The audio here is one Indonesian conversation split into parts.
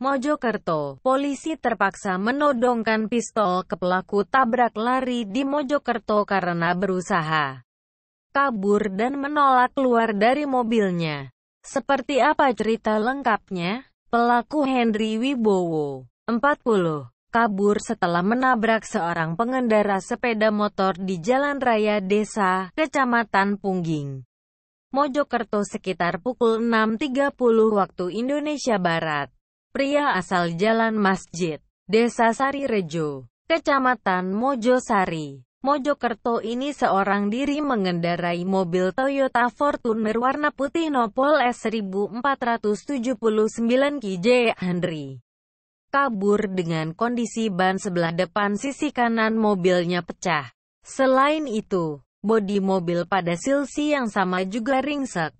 Mojokerto, polisi terpaksa menodongkan pistol ke pelaku tabrak lari di Mojokerto karena berusaha kabur dan menolak keluar dari mobilnya. Seperti apa cerita lengkapnya? Pelaku Henry Wibowo, 40, kabur setelah menabrak seorang pengendara sepeda motor di Jalan Raya Desa, Kecamatan Pungging. Mojokerto sekitar pukul 6.30 waktu Indonesia Barat pria asal Jalan Masjid, Desa Sari Rejo, Kecamatan Mojosari, Mojokerto ini seorang diri mengendarai mobil Toyota Fortuner warna putih Nopol S1479 KJ Henry. Kabur dengan kondisi ban sebelah depan sisi kanan mobilnya pecah. Selain itu, bodi mobil pada silsi yang sama juga ringsek.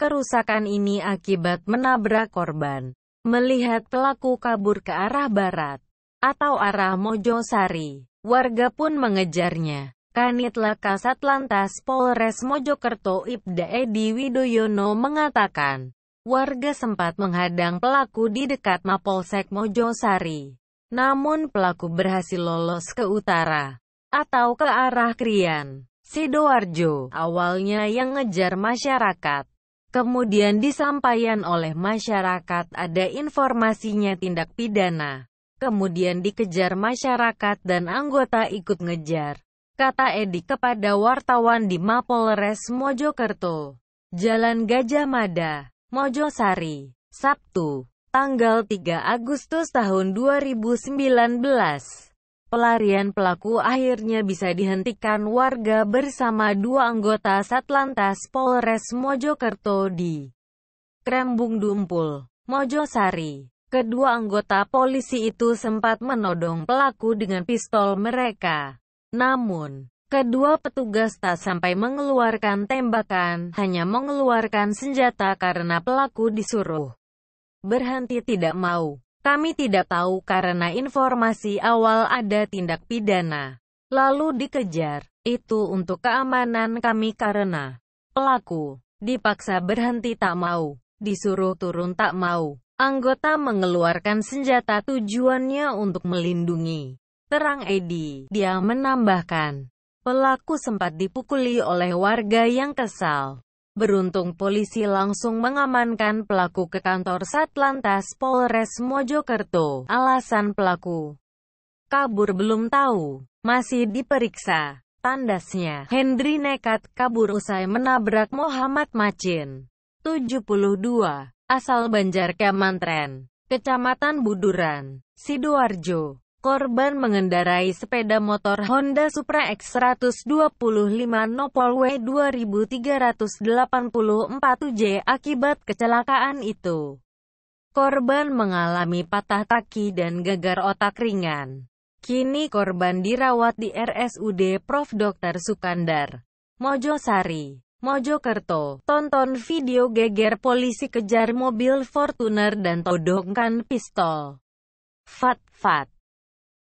Kerusakan ini akibat menabrak korban. Melihat pelaku kabur ke arah barat atau arah Mojosari, warga pun mengejarnya. Kanitla Kasat Lantas Polres Mojokerto Ibda Edi Widoyono mengatakan, warga sempat menghadang pelaku di dekat Mapolsek Mojosari. Namun pelaku berhasil lolos ke utara atau ke arah Krian, Sidoarjo. Awalnya yang ngejar masyarakat kemudian disampaikan oleh masyarakat ada informasinya tindak pidana, kemudian dikejar masyarakat dan anggota ikut ngejar, kata Edi kepada wartawan di Mapolres Mojokerto, Jalan Gajah Mada, Mojosari, Sabtu, tanggal 3 Agustus tahun 2019. Pelarian pelaku akhirnya bisa dihentikan warga bersama dua anggota Satlantas Polres Mojokerto di Krembung Dumpul, Mojosari. Kedua anggota polisi itu sempat menodong pelaku dengan pistol mereka. Namun, kedua petugas tak sampai mengeluarkan tembakan, hanya mengeluarkan senjata karena pelaku disuruh berhenti tidak mau. Kami tidak tahu karena informasi awal ada tindak pidana. Lalu dikejar. Itu untuk keamanan kami karena pelaku dipaksa berhenti tak mau, disuruh turun tak mau. Anggota mengeluarkan senjata tujuannya untuk melindungi. Terang Edi, dia menambahkan. Pelaku sempat dipukuli oleh warga yang kesal. Beruntung polisi langsung mengamankan pelaku ke kantor Satlantas Polres Mojokerto. Alasan pelaku kabur belum tahu, masih diperiksa. Tandasnya, Hendri nekat kabur usai menabrak Muhammad Macin. 72, asal Banjar Kemantren, Kecamatan Buduran, Sidoarjo. Korban mengendarai sepeda motor Honda Supra X125 Nopol w 2384 J akibat kecelakaan itu. Korban mengalami patah kaki dan gegar otak ringan. Kini korban dirawat di RSUD Prof. Dr. Sukandar, Mojosari, Mojokerto. Tonton video geger polisi kejar mobil Fortuner dan todongkan pistol. Fat-fat.